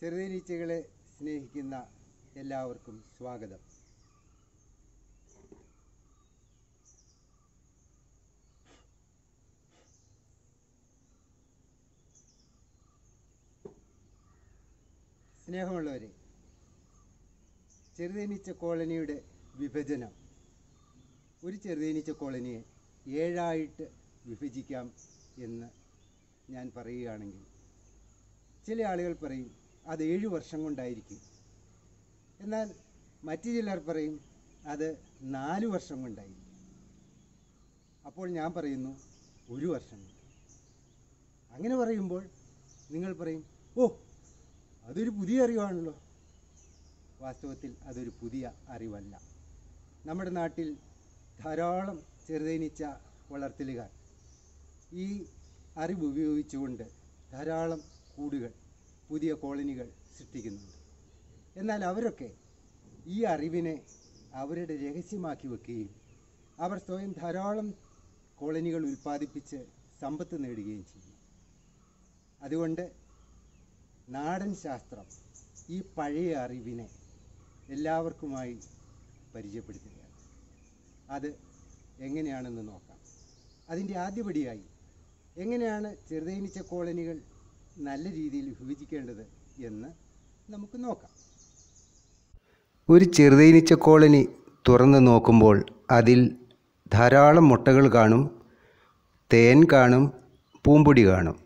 ചെറുതീനീച്ചകളെ സ്നേഹിക്കുന്ന എല്ലാവർക്കും സ്വാഗതം സ്നേഹമുള്ളവരെ ചെറുതേനീച്ച കോളനിയുടെ വിഭജനം ഒരു ചെറുതേനീച്ച കോളനിയെ ഏഴായിട്ട് വിഭജിക്കാം എന്ന് ഞാൻ പറയുകയാണെങ്കിൽ ചില ആളുകൾ പറയും അത് ഏഴ് വർഷം കൊണ്ടായിരിക്കും എന്നാൽ മറ്റു ചിലർ പറയും അത് നാല് വർഷം കൊണ്ടായിരിക്കും അപ്പോൾ ഞാൻ പറയുന്നു ഒരു വർഷം കൊണ്ട് അങ്ങനെ പറയുമ്പോൾ നിങ്ങൾ പറയും ഓ അതൊരു പുതിയ അറിവാണല്ലോ വാസ്തവത്തിൽ അതൊരു പുതിയ അറിവല്ല നമ്മുടെ നാട്ടിൽ ധാരാളം ചെറുതേനിച്ച വളർത്തലുകാർ ഈ അറിവ് ഉപയോഗിച്ചുകൊണ്ട് ധാരാളം കൂടുകൾ പുതിയ കോളനികൾ സൃഷ്ടിക്കുന്നുണ്ട് എന്നാൽ അവരൊക്കെ ഈ അറിവിനെ അവരുടെ രഹസ്യമാക്കി വെക്കുകയും അവർ സ്വയം ധാരാളം കോളനികൾ ഉൽപ്പാദിപ്പിച്ച് സമ്പത്ത് നേടുകയും ചെയ്യും അതുകൊണ്ട് നാടൻ ശാസ്ത്രം ഈ പഴയ അറിവിനെ എല്ലാവർക്കുമായി പരിചയപ്പെടുത്തുകയാണ് അത് എങ്ങനെയാണെന്ന് നോക്കാം അതിൻ്റെ ആദ്യപടിയായി എങ്ങനെയാണ് ചെറുതേനിച്ച കോളനികൾ നല്ല രീതിയിൽ വിഭജിക്കേണ്ടത് എന്ന് നമുക്ക് നോക്കാം ഒരു ചെറുതേനിച്ച കോളനി തുറന്ന് നോക്കുമ്പോൾ അതിൽ ധാരാളം മുട്ടകൾ കാണും തേൻ കാണും പൂമ്പൊടി കാണും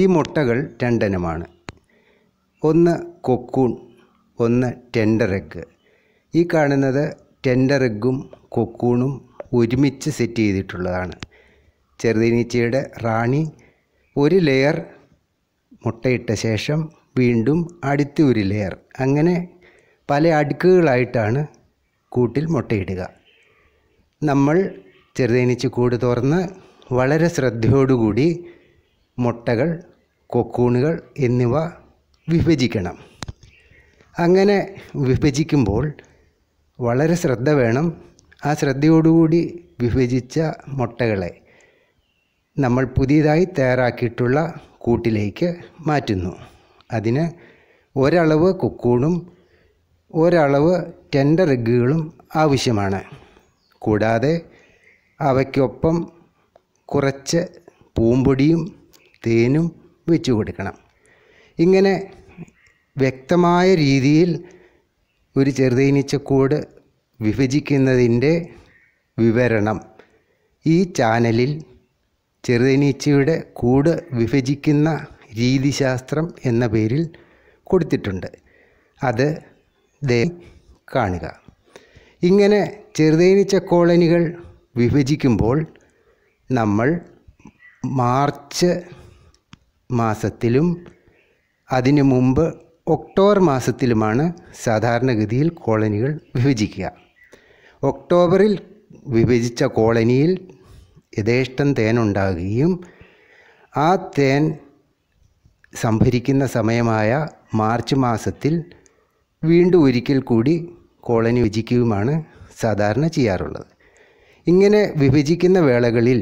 ഈ മുട്ടകൾ രണ്ടനമാണ് ഒന്ന് കൊക്കൂൺ ഒന്ന് ടെൻഡറെഗ് ഈ കാണുന്നത് ടെൻഡറെഗും കൊക്കൂണും ഒരുമിച്ച് സെറ്റ് ചെയ്തിട്ടുള്ളതാണ് ചെറുതീനീച്ചയുടെ റാണി ഒരു ലെയർ മുട്ടയിട്ട ശേഷം വീണ്ടും അടുത്ത ഒരു ലെയർ അങ്ങനെ പല അടുക്കുകളായിട്ടാണ് കൂട്ടിൽ മുട്ടയിടുക നമ്മൾ ചെറുതേനിച്ച് കൂട് തുറന്ന് വളരെ ശ്രദ്ധയോടുകൂടി മുട്ടകൾ കൊക്കൂണുകൾ എന്നിവ വിഭജിക്കണം അങ്ങനെ വിഭജിക്കുമ്പോൾ വളരെ ശ്രദ്ധ വേണം ആ ശ്രദ്ധയോടുകൂടി വിഭജിച്ച മുട്ടകളെ നമ്മൾ പുതിയതായി തയ്യാറാക്കിയിട്ടുള്ള കൂട്ടിലേക്ക് മാറ്റുന്നു അതിന് ഒരളവ് കുക്കൂണും ഒരളവ് ടെൻഡർ എഗ്ഗുകളും ആവശ്യമാണ് കൂടാതെ അവയ്ക്കൊപ്പം കുറച്ച് പൂമ്പൊടിയും തേനും വെച്ചു കൊടുക്കണം ഇങ്ങനെ വ്യക്തമായ രീതിയിൽ ഒരു കൂട് വിഭജിക്കുന്നതിൻ്റെ വിവരണം ഈ ചാനലിൽ ചെറുതേനീച്ചയുടെ കൂട് വിഭജിക്കുന്ന രീതിശാസ്ത്രം എന്ന പേരിൽ കൊടുത്തിട്ടുണ്ട് അത് ദേ കാണുക ഇങ്ങനെ ചെറുതേനീച്ച കോളനികൾ വിഭജിക്കുമ്പോൾ നമ്മൾ മാർച്ച് മാസത്തിലും അതിനു മുമ്പ് ഒക്ടോബർ മാസത്തിലുമാണ് സാധാരണഗതിയിൽ കോളനികൾ വിഭജിക്കുക ഒക്ടോബറിൽ വിഭജിച്ച കോളനിയിൽ യഥേഷ്ടം തേനുണ്ടാകുകയും ആ തേൻ സംഭരിക്കുന്ന സമയമായ മാർച്ച് മാസത്തിൽ വീണ്ടും ഒരിക്കൽ കൂടി കോളനി വിഭജിക്കുകയുമാണ് സാധാരണ ചെയ്യാറുള്ളത് ഇങ്ങനെ വിഭജിക്കുന്ന വേളകളിൽ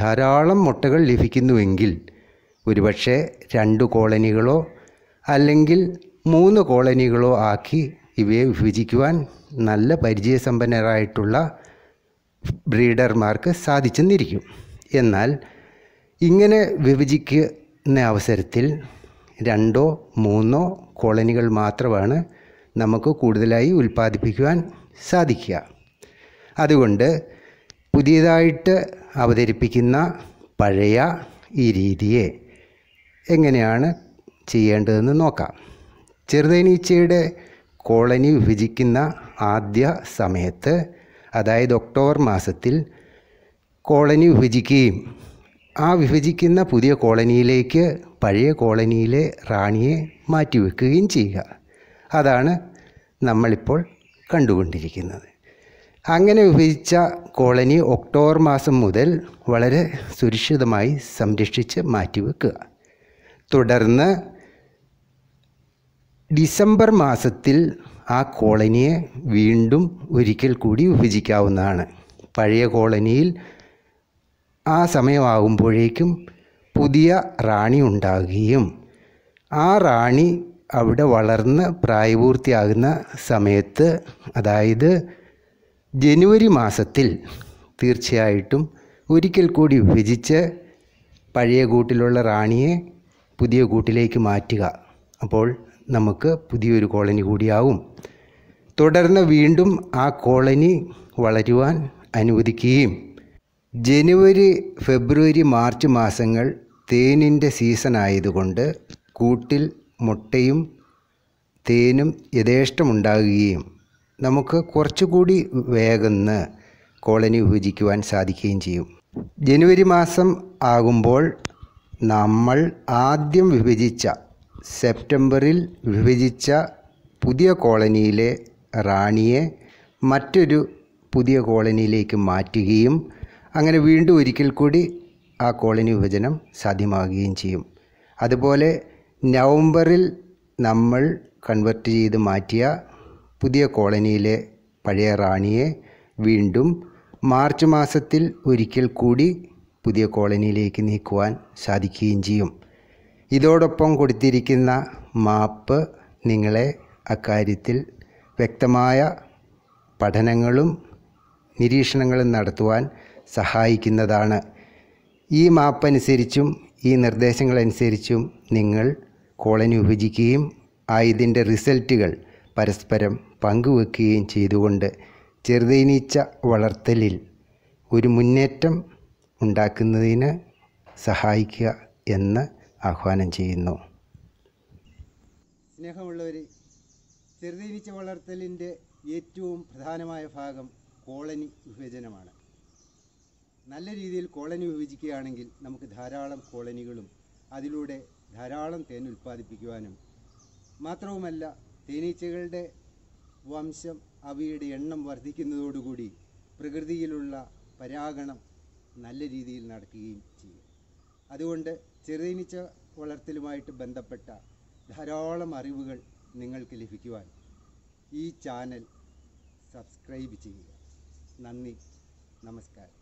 ധാരാളം മുട്ടകൾ ലഭിക്കുന്നുവെങ്കിൽ ഒരുപക്ഷെ രണ്ട് കോളനികളോ അല്ലെങ്കിൽ മൂന്ന് കോളനികളോ ആക്കി ഇവയെ വിഭജിക്കുവാൻ നല്ല പരിചയസമ്പന്നരായിട്ടുള്ള ബ്രീഡർമാർക്ക് സാധിച്ചെന്നിരിക്കും എന്നാൽ ഇങ്ങനെ വിഭജിക്കുന്ന അവസരത്തിൽ രണ്ടോ മൂന്നോ കോളനികൾ മാത്രമാണ് നമുക്ക് കൂടുതലായി ഉൽപ്പാദിപ്പിക്കുവാൻ സാധിക്കുക അതുകൊണ്ട് പുതിയതായിട്ട് അവതരിപ്പിക്കുന്ന പഴയ ഈ രീതിയെ എങ്ങനെയാണ് ചെയ്യേണ്ടതെന്ന് നോക്കാം ചെറുതേനീച്ചയുടെ കോളനി വിഭജിക്കുന്ന ആദ്യ സമയത്ത് അതായത് ഒക്ടോബർ മാസത്തിൽ കോളനി വിഭജിക്കുകയും ആ വിഭജിക്കുന്ന പുതിയ കോളനിയിലേക്ക് പഴയ കോളനിയിലെ റാണിയെ മാറ്റിവെക്കുകയും ചെയ്യുക അതാണ് നമ്മളിപ്പോൾ കണ്ടുകൊണ്ടിരിക്കുന്നത് അങ്ങനെ വിഭജിച്ച കോളനി ഒക്ടോബർ മാസം മുതൽ വളരെ സുരക്ഷിതമായി സംരക്ഷിച്ച് മാറ്റിവെക്കുക തുടർന്ന് ഡിസംബർ മാസത്തിൽ ആ കോളനിയെ വീണ്ടും ഒരിക്കൽ കൂടി വിഭജിക്കാവുന്നതാണ് പഴയ കോളനിയിൽ ആ സമയമാകുമ്പോഴേക്കും പുതിയ റാണി ഉണ്ടാകുകയും ആ റാണി അവിടെ വളർന്ന് പ്രായപൂർത്തിയാകുന്ന സമയത്ത് അതായത് ജനുവരി മാസത്തിൽ തീർച്ചയായിട്ടും ഒരിക്കൽ കൂടി വിഭജിച്ച് പഴയ കൂട്ടിലുള്ള റാണിയെ പുതിയ കൂട്ടിലേക്ക് മാറ്റുക അപ്പോൾ നമുക്ക് പുതിയൊരു കോളനി കൂടിയാവും തുടർന്ന് വീണ്ടും ആ കോളനി വളരുവാൻ അനുവദിക്കുകയും ജനുവരി ഫെബ്രുവരി മാർച്ച് മാസങ്ങൾ തേനിൻ്റെ സീസൺ ആയതുകൊണ്ട് കൂട്ടിൽ മുട്ടയും തേനും യഥേഷ്ടമുണ്ടാകുകയും നമുക്ക് കുറച്ചുകൂടി വേഗം കോളനി വിഭജിക്കുവാൻ സാധിക്കുകയും ചെയ്യും ജനുവരി മാസം ആകുമ്പോൾ നമ്മൾ ആദ്യം വിഭജിച്ച സെപ്റ്റംബറിൽ വിഭജിച്ച പുതിയ കോളനിയിലെ റാണിയെ മറ്റൊരു പുതിയ കോളനിയിലേക്ക് മാറ്റുകയും അങ്ങനെ വീണ്ടും ഒരിക്കൽ കൂടി ആ കോളനി വിഭജനം സാധ്യമാകുകയും ചെയ്യും അതുപോലെ നവംബറിൽ നമ്മൾ കൺവെർട്ട് ചെയ്ത് മാറ്റിയ പുതിയ കോളനിയിലെ പഴയ റാണിയെ വീണ്ടും മാർച്ച് മാസത്തിൽ ഒരിക്കൽ കൂടി പുതിയ കോളനിയിലേക്ക് നീക്കുവാൻ സാധിക്കുകയും ചെയ്യും ഇതോടൊപ്പം കൊടുത്തിരിക്കുന്ന മാപ്പ് നിങ്ങളെ അക്കാര്യത്തിൽ വ്യക്തമായ പഠനങ്ങളും നിരീക്ഷണങ്ങളും നടത്തുവാൻ സഹായിക്കുന്നതാണ് ഈ മാപ്പനുസരിച്ചും ഈ നിർദ്ദേശങ്ങളനുസരിച്ചും നിങ്ങൾ കോളനി വിഭജിക്കുകയും ആയതിൻ്റെ റിസൾട്ടുകൾ പരസ്പരം പങ്കുവെക്കുകയും ചെയ്തുകൊണ്ട് ചെറുതീനീച്ച വളർത്തലിൽ ഒരു മുന്നേറ്റം ഉണ്ടാക്കുന്നതിന് സഹായിക്കുക എന്ന് ആഹ്വാനം ചെയ്യുന്നു സ്നേഹമുള്ളവർ ചെറുതീനിച്ച വളർത്തലിൻ്റെ ഏറ്റവും പ്രധാനമായ ഭാഗം കോളനി വിഭജനമാണ് നല്ല രീതിയിൽ കോളനി വിഭജിക്കുകയാണെങ്കിൽ നമുക്ക് ധാരാളം കോളനികളും അതിലൂടെ ധാരാളം തേൻ ഉൽപ്പാദിപ്പിക്കുവാനും മാത്രവുമല്ല തേനീച്ചകളുടെ വംശം അവയുടെ എണ്ണം വർദ്ധിക്കുന്നതോടുകൂടി പ്രകൃതിയിലുള്ള പരാഗണം നല്ല രീതിയിൽ നടക്കുകയും ചെയ്യും അതുകൊണ്ട് ചെറുതീനിച്ച വളർത്തലുമായിട്ട് ബന്ധപ്പെട്ട ധാരാളം അറിവുകൾ നിങ്ങൾക്ക് ലഭിക്കുവാൻ ഈ ചാനൽ സബ്സ്ക്രൈബ് ചെയ്യുക നന്ദി നമസ്കാരം